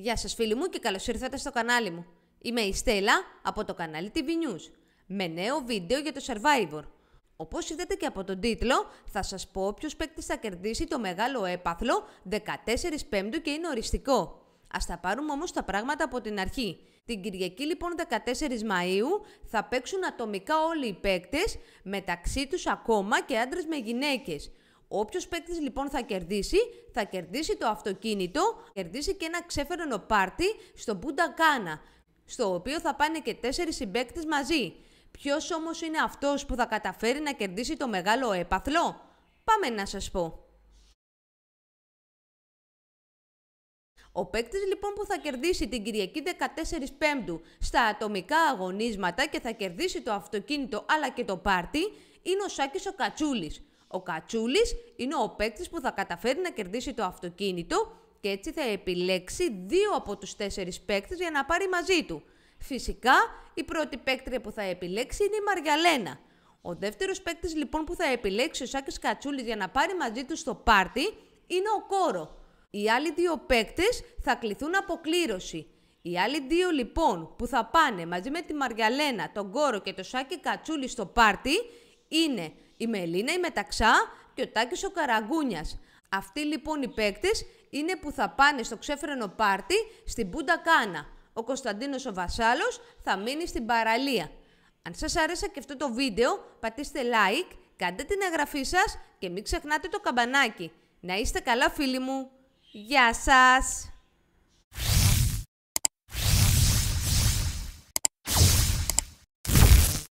Γεια σας φίλοι μου και καλώς ήρθατε στο κανάλι μου. Είμαι η Στέλλα από το κανάλι TV News με νέο βίντεο για το Survivor. Όπως είδατε και από τον τίτλο, θα σας πω ποιος παίκτη θα κερδίσει το μεγάλο έπαθλο 14 Πέμπτου και είναι οριστικό. Ας τα πάρουμε όμως τα πράγματα από την αρχή. Την Κυριακή λοιπόν 14 Μαΐου θα παίξουν ατομικά όλοι οι παίκτες, μεταξύ τους ακόμα και άντρες με γυναίκες. Όποιος παίκτης λοιπόν θα κερδίσει, θα κερδίσει το αυτοκίνητο, κερδίσει και ένα ξέφερονο πάρτι στο Κάνα, στο οποίο θα πάνε και τέσσερις συμπαίκτες μαζί. Ποιος όμως είναι αυτός που θα καταφέρει να κερδίσει το μεγάλο έπαθλο, πάμε να σας πω. Ο παίκτης λοιπόν που θα κερδίσει την Κυριακή 14 Πέμπτου στα ατομικά αγωνίσματα και θα κερδίσει το αυτοκίνητο αλλά και το πάρτι είναι ο Σάκης ο Κατσούλης. Ο Κατσούλης είναι ο παίκτης που θα καταφέρει να κερδίσει το αυτοκίνητο και έτσι θα επιλέξει δύο από τους τέσσερις παίκτες για να πάρει μαζί του. Φυσικά, η πρώτη παίκτρια που θα επιλέξει είναι η Μαργιαλένα. Ο δεύτερος παίκτης λοιπόν που θα επιλέξει ο Σάκης Κατσούλης για να πάρει μαζί του στο πάρτι είναι ο Κόρο. Οι άλλοι δύο παίκτες θα κληθούν από κλήρωση. Οι άλλοι δύο λοιπόν που θα πάνε μαζί με τη Μαργιαλένα, τον Κόρο και το Σάκη Κατσούλη στο πάρτι είναι η Μελίνα, η Μεταξά και ο Τάκης ο Καραγκούνιας. Αυτοί λοιπόν οι παίκτες είναι που θα πάνε στο ξέφρενο πάρτι στην Πούντα Κάνα. Ο Κωνσταντίνος ο Βασάλος θα μείνει στην παραλία. Αν σας άρεσε και αυτό το βίντεο, πατήστε like, κάντε την εγγραφή σας και μην ξεχνάτε το καμπανάκι. Να είστε καλά φίλοι μου. Γεια σας!